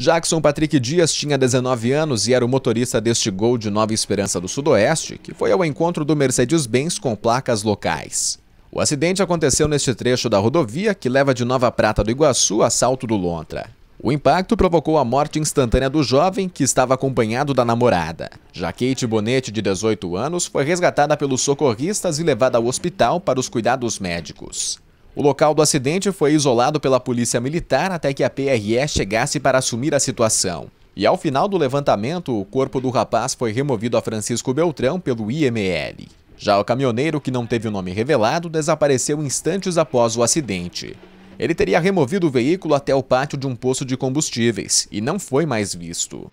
Jackson Patrick Dias tinha 19 anos e era o motorista deste Gol de Nova Esperança do Sudoeste, que foi ao encontro do Mercedes-Benz com placas locais. O acidente aconteceu neste trecho da rodovia que leva de Nova Prata do Iguaçu a Salto do Lontra. O impacto provocou a morte instantânea do jovem, que estava acompanhado da namorada. Jaquete Bonete, de 18 anos, foi resgatada pelos socorristas e levada ao hospital para os cuidados médicos. O local do acidente foi isolado pela polícia militar até que a PRE chegasse para assumir a situação. E ao final do levantamento, o corpo do rapaz foi removido a Francisco Beltrão pelo IML. Já o caminhoneiro, que não teve o nome revelado, desapareceu instantes após o acidente. Ele teria removido o veículo até o pátio de um poço de combustíveis e não foi mais visto.